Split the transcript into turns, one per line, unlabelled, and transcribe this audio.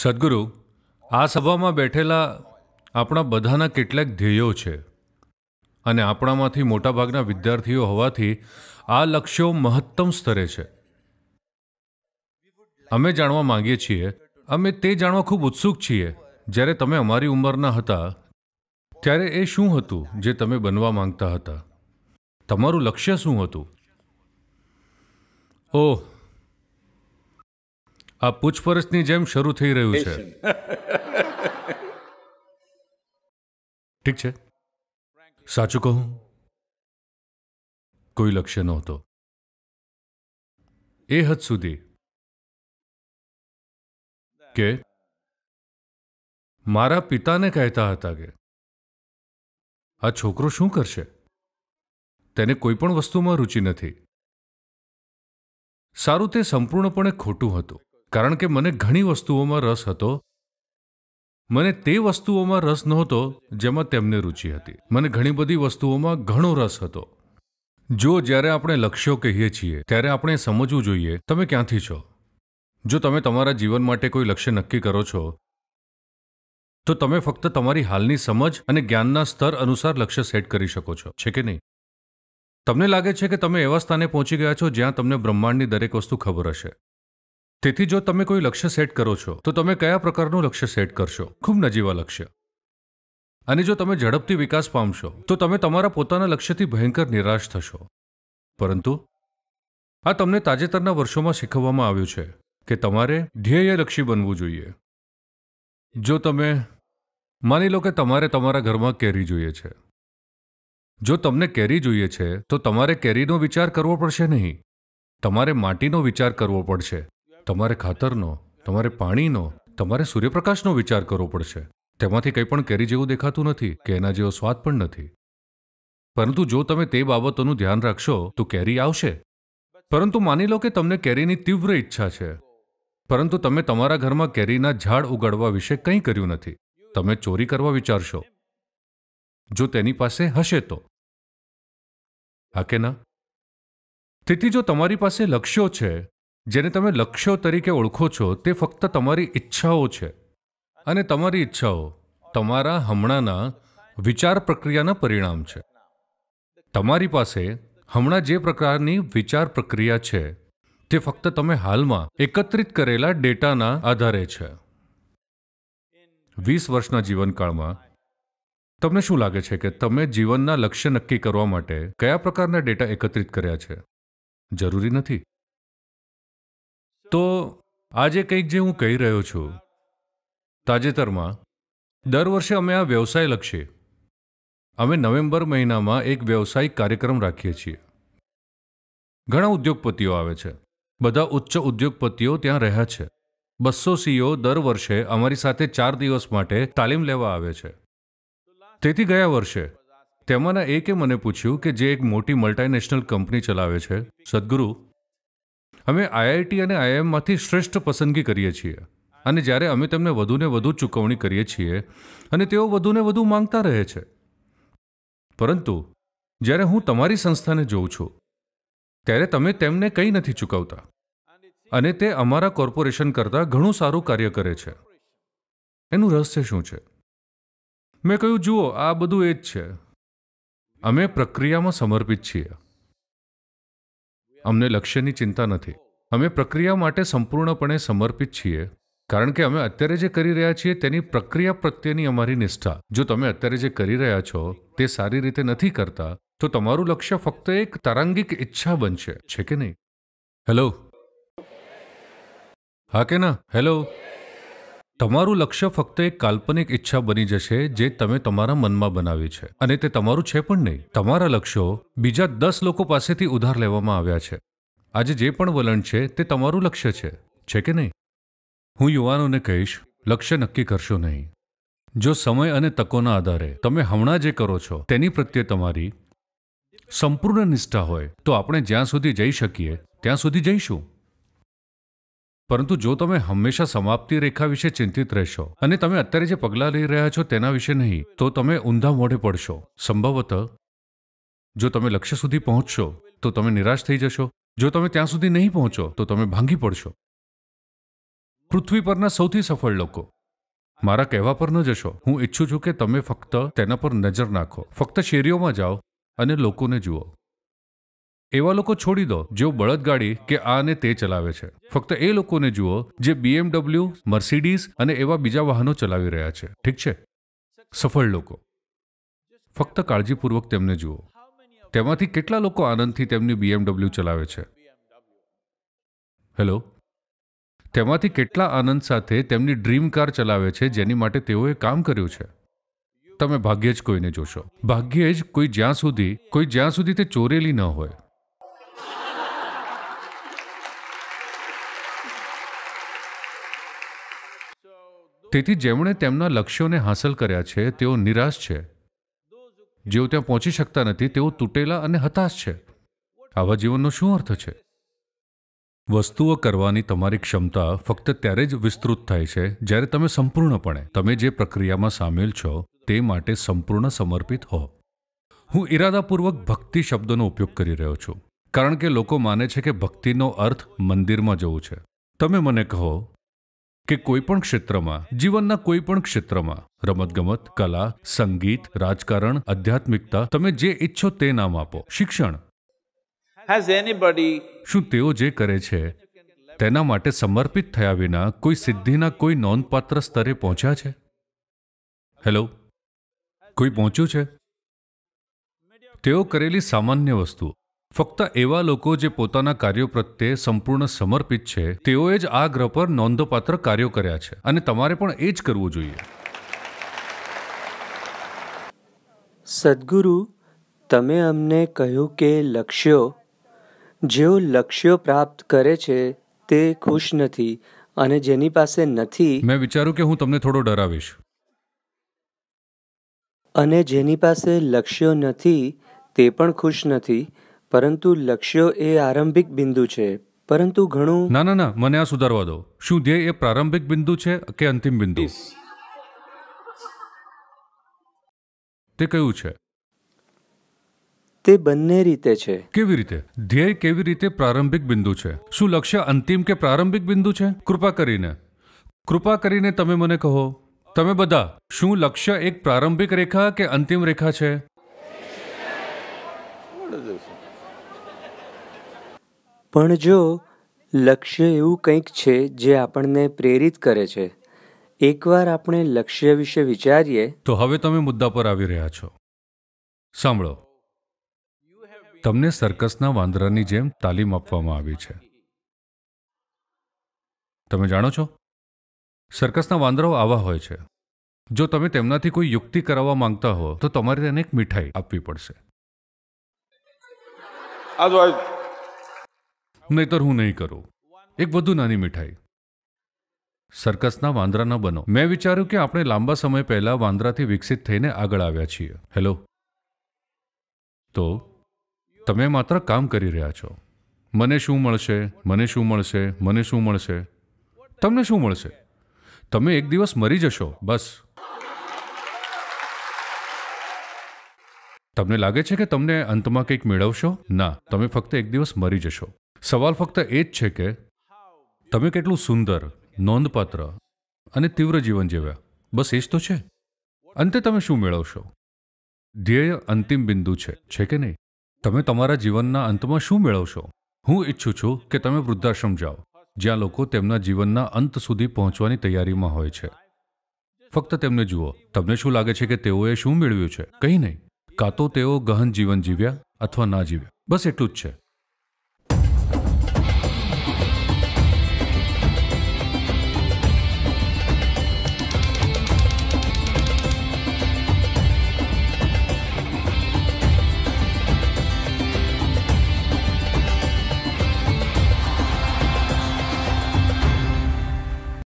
સદગુરુ આ સભામાં બેઠેલા આપણા બધાના કેટલાક ધ્યેયો છે અને આપણામાંથી મોટાભાગના વિદ્યાર્થીઓ હોવાથી આ લક્ષ્યો મહત્તમ સ્તરે છે અમે જાણવા માંગીએ છીએ અમે તે જાણવા ખૂબ ઉત્સુક છીએ જ્યારે તમે અમારી ઉંમરના હતા ત્યારે એ શું હતું જે તમે બનવા માંગતા હતા તમારું લક્ષ્ય શું હતું ઓહ આ પૂછપરછની જેમ શરૂ થઈ રહ્યું છે ઠીક છે સાચું કહું કોઈ લક્ષ્ય નહોતો એ હદ સુધી કે મારા પિતાને કહેતા હતા કે આ છોકરો શું કરશે તેને કોઈ પણ વસ્તુમાં રુચિ નથી સારું તે સંપૂર્ણપણે ખોટું હતું કારણ કે મને ઘણી વસ્તુઓમાં રસ હતો મને તે વસ્તુઓમાં રસ નહોતો જેમાં તેમને રુચિ હતી મને ઘણી બધી વસ્તુઓમાં ઘણો રસ હતો જો જ્યારે આપણે લક્ષ્યો કહીએ છીએ ત્યારે આપણે સમજવું જોઈએ તમે ક્યાંથી છો જો તમે તમારા જીવન માટે કોઈ લક્ષ્ય નક્કી કરો છો તો તમે ફક્ત તમારી હાલની સમજ અને જ્ઞાનના સ્તર અનુસાર લક્ષ્ય સેટ કરી શકો છો છે કે નહીં તમને લાગે છે કે તમે એવા સ્થાને પહોંચી ગયા છો જ્યાં તમને બ્રહ્માંડની દરેક વસ્તુ ખબર હશે તેથી જો તમે કોઈ લક્ષ્ય સેટ કરો છો તો તમે કયા પ્રકારનું લક્ષ્ય સેટ કરશો ખૂબ નજીવા લક્ષ્ય અને જો તમે ઝડપથી વિકાસ પામશો તો તમે તમારા પોતાના લક્ષ્યથી ભયંકર નિરાશ થશો પરંતુ આ તમને તાજેતરના વર્ષોમાં શીખવવામાં આવ્યું છે કે તમારે ધ્યેયલક્ષી બનવું જોઈએ જો તમે માની લો કે તમારે તમારા ઘરમાં કેરી જોઈએ છે જો તમને કેરી જોઈએ છે તો તમારે કેરીનો વિચાર કરવો પડશે નહીં તમારે માટીનો વિચાર કરવો પડશે તમારે ખાતરનો તમારે પાણીનો તમારે સૂર્યપ્રકાશનો વિચાર કરવો પડશે તેમાંથી કંઈ પણ કેરી જેવું દેખાતું નથી કે એના જેવો સ્વાદ પણ નથી પરંતુ જો તમે તે બાબતોનું ધ્યાન રાખશો તો કેરી આવશે પરંતુ માની લો કે તમને કેરીની તીવ્ર ઈચ્છા છે પરંતુ તમે તમારા ઘરમાં કેરીના ઝાડ ઉગાડવા વિશે કંઈ કર્યું નથી તમે ચોરી કરવા વિચારશો જો તેની પાસે હશે તો હા કે ના તેથી જો તમારી પાસે લક્ષ્યો છે જેને તમે લક્ષ્યો તરીકે ઓળખો છો તે ફક્ત તમારી ઈચ્છાઓ છે અને તમારી ઈચ્છાઓ તમારા હમણાંના વિચાર પ્રક્રિયાના પરિણામ છે તમારી પાસે હમણાં જે પ્રકારની વિચાર પ્રક્રિયા છે તે ફક્ત તમે હાલમાં એકત્રિત કરેલા ડેટાના આધારે છે વીસ વર્ષના જીવનકાળમાં તમને શું લાગે છે કે તમે જીવનના લક્ષ્ય નક્કી કરવા માટે કયા પ્રકારના ડેટા એકત્રિત કર્યા છે જરૂરી નથી તો આજે કંઈક જે હું કહી રહ્યો છું તાજેતરમાં દર વર્ષે અમે આ વ્યવસાય વ્યવસાયલક્ષી અમે નવેમ્બર મહિનામાં એક વ્યવસાયિક કાર્યક્રમ રાખીએ છીએ ઘણા ઉદ્યોગપતિઓ આવે છે બધા ઉચ્ચ ઉદ્યોગપતિઓ ત્યાં રહ્યા છે બસો સીઓ દર વર્ષે અમારી સાથે ચાર દિવસ માટે તાલીમ લેવા આવે છે તેથી ગયા વર્ષે તેમાંના એકે મને પૂછ્યું કે જે એક મોટી મલ્ટાનેશનલ કંપની ચલાવે છે સદગુરુ અમે આઈઆઈટી અને આઈઆઈએમમાંથી શ્રેષ્ઠ પસંદગી કરીએ છીએ અને જ્યારે અમે તેમને વધુને વધુ ચૂકવણી કરીએ છીએ અને તેઓ વધુને વધુ માંગતા રહે છે પરંતુ જ્યારે હું તમારી સંસ્થાને જોઉં છું ત્યારે તમે તેમને કંઈ નથી ચૂકવતા અને તે અમારા કોર્પોરેશન કરતાં ઘણું સારું કાર્ય કરે છે એનું રહસ્ય શું છે મેં કહ્યું જુઓ આ બધું એ જ છે અમે પ્રક્રિયામાં સમર્પિત છીએ અમને લક્ષ્યની ચિંતા નથી અમે પ્રક્રિયા માટે સંપૂર્ણપણે સમર્પિત છીએ કારણ કે અમે અત્યારે જે કરી રહ્યા છીએ તેની પ્રક્રિયા પ્રત્યેની અમારી નિષ્ઠા જો તમે અત્યારે જે કરી રહ્યા છો તે સારી રીતે નથી કરતા તો તમારું લક્ષ્ય ફક્ત એક તારાંગિક ઈચ્છા બનશે છે કે નહીં હેલો હા કે ના હેલો તમારું લક્ષ્ય ફક્ત એક કાલ્પનિક ઈચ્છા બની જશે જે તમે તમારા મનમાં બનાવી છે અને તે તમારું છે પણ નહીં તમારા લક્ષ્યો બીજા દસ લોકો પાસેથી ઉધાર લેવામાં આવ્યા છે આજે જે પણ વલણ છે તે તમારું લક્ષ્ય છે છે કે નહીં હું યુવાનોને કહીશ લક્ષ્ય નક્કી કરશો નહીં જો સમય અને તકોના આધારે તમે હમણાં જે કરો છો તેની પ્રત્યે તમારી સંપૂર્ણ નિષ્ઠા હોય તો આપણે જ્યાં સુધી જઈ શકીએ ત્યાં સુધી જઈશું પરંતુ જો તમે હંમેશા સમાપ્તિ રેખા વિશે ચિંતિત રહેશો અને તમે અત્યારે જે પગલાં લઈ રહ્યા છો તેના વિશે નહીં તો તમે ઊંધા મોઢે પડશો સંભવત જો તમે લક્ષ્ય સુધી પહોંચશો તો તમે નિરાશ થઈ જશો જો તમે ત્યાં સુધી નહીં પહોંચો તો તમે ભાંગી પડશો પૃથ્વી પરના સૌથી સફળ લોકો મારા કહેવા પર ન જશો હું ઈચ્છું છું કે તમે ફક્ત તેના પર નજર નાખો ફક્ત શેરીઓમાં જાઓ અને લોકોને જુઓ એવા લોકો છોડી દો જેઓ બળદગાડી કે આને તે ચલાવે છે ફક્ત એ લોકોને જુઓ જે બીએમડબલ્યુ મર્સિડીઝ અને એવા બીજા વાહનો ચલાવી રહ્યા છે ઠીક છે સફળ લોકો ફક્ત કાળજીપૂર્વક તેમને જુઓ તેમાંથી કેટલા લોકો આનંદથી તેમની બીએમડબલ્યુ ચલાવે છે હેલો તેમાંથી કેટલા આનંદ સાથે તેમની ડ્રીમ કાર ચલાવે છે જેની માટે તેઓએ કામ કર્યું છે તમે ભાગ્યે જ કોઈને જોશો ભાગ્યે જ કોઈ જ્યાં સુધી કોઈ જ્યાં સુધી તે ચોરેલી ન હોય તેથી જેમણે તેમના લક્ષ્યોને હાંસલ કર્યા છે તેઓ નિરાશ છે જેઓ ત્યાં પહોંચી શકતા નથી તેઓ તૂટેલા અને હતાશ છે આવા જીવનનો શું અર્થ છે વસ્તુઓ કરવાની તમારી ક્ષમતા ફક્ત ત્યારે જ વિસ્તૃત થાય છે જ્યારે તમે સંપૂર્ણપણે તમે જે પ્રક્રિયામાં સામેલ છો તે માટે સંપૂર્ણ સમર્પિત હો હું ઇરાદાપૂર્વક ભક્તિ શબ્દનો ઉપયોગ કરી રહ્યો છું કારણ કે લોકો માને છે કે ભક્તિનો અર્થ મંદિરમાં જવું છે તમે મને કહો કે કોઈપણ ક્ષેત્રમાં જીવનના કોઈપણ ક્ષેત્રમાં રમતગમત કલા સંગીત રાજકારણ આધ્યાત્મિકતા તમે જે ઈચ્છો તે નામ આપો શિક્ષણ શું તેઓ જે કરે છે તેના માટે સમર્પિત થયા વિના કોઈ સિદ્ધિના કોઈ નોંધપાત્ર સ્તરે પહોંચ્યા છે હેલો કોઈ પહોંચ્યું છે તેઓ કરેલી સામાન્ય વસ્તુઓ ફક્ત એવા લોકો જે પોતાના કાર્યો પ્રત્યે સંપૂર્ણ સમર્પિત છે તેઓએ જ આ ગ્રહ પર નોંધપાત્ર કાર્યો કર્યા છે અને તમારે પણ એ જ કરવું જોઈએ સદગુરુ તમે અમને કહ્યું કે લક્ષ્યો જેઓ લક્ષ્યો પ્રાપ્ત કરે છે તે ખુશ નથી અને જેની પાસે નથી મેં વિચાર્યું કે હું તમને થોડો ડરાવીશ અને જેની પાસે લક્ષ્યો નથી તે પણ ખુશ નથી પરંતુ લક્ષ્ય એ આરંભિક બિંદુ છે પરંતુ ઘણું ના ના ના મને આ સુધારવા દો શું ધ્યેય એ પ્રારંભિક બિંદુ છે કે અંતિમ બિંદુ તે કયું છે તે બંને રીતે છે કેવી રીતે ધ્યેય કેવી રીતે પ્રારંભિક બિંદુ છે શું લક્ષ્ય અંતિમ કે પ્રારંભિક બિંદુ છે કૃપા કરીને કૃપા કરીને તમે મને કહો તમે બધા શું લક્ષ્ય એક પ્રારંભિક રેખા કે અંતિમ રેખા છે પણ જો લક્ષ્ય એવું કંઈક છે જે આપણને પ્રેરિત કરે છે એકવાર આપણે લક્ષ્ય વિશે વિચારીએ તો હવે તમે મુદ્દા પર આવી રહ્યા છો સાંભળો તમને સર્કસના વાંદરાની જેમ તાલીમ આપવામાં આવી છે તમે જાણો છો સર્કસના વાંદરાઓ આવા હોય છે જો તમે તેમનાથી કોઈ યુક્તિ કરાવવા માંગતા હો તો તમારે તેને એક મીઠાઈ આપવી પડશે નહીતર હું નહીં કરું એક વધુ નાની મીઠાઈ સર્કસના વાંદરા ન બનો મેં વિચાર્યું કે આપણે લાંબા સમય પહેલા વાંદરાથી વિકસિત થઈને આગળ આવ્યા છીએ હેલો તો તમે માત્ર કામ કરી રહ્યા છો મને શું મળશે મને શું મળશે મને શું મળશે તમને શું મળશે તમે એક દિવસ મરી જશો બસ તમને લાગે છે કે તમને અંતમાં કંઈક મેળવશો ના તમે ફક્ત એક દિવસ મરી જશો સવાલ ફક્ત એ જ છે કે તમે કેટલું સુંદર નોંધપાત્ર અને તીવ્ર જીવન જીવ્યા બસ એ જ તો છે અંતે તમે શું મેળવશો ધ્યેય અંતિમ બિંદુ છે છે કે નહીં તમે તમારા જીવનના અંતમાં શું મેળવશો હું ઈચ્છું છું કે તમે વૃદ્ધાશ્રમ જાઓ જ્યાં લોકો તેમના જીવનના અંત સુધી પહોંચવાની તૈયારીમાં હોય છે ફક્ત તેમને જુઓ તમને શું લાગે છે કે તેઓએ શું મેળવ્યું છે કંઈ નહીં કાં તો તેઓ ગહન જીવન જીવ્યા અથવા ના જીવ્યા બસ એટલું જ છે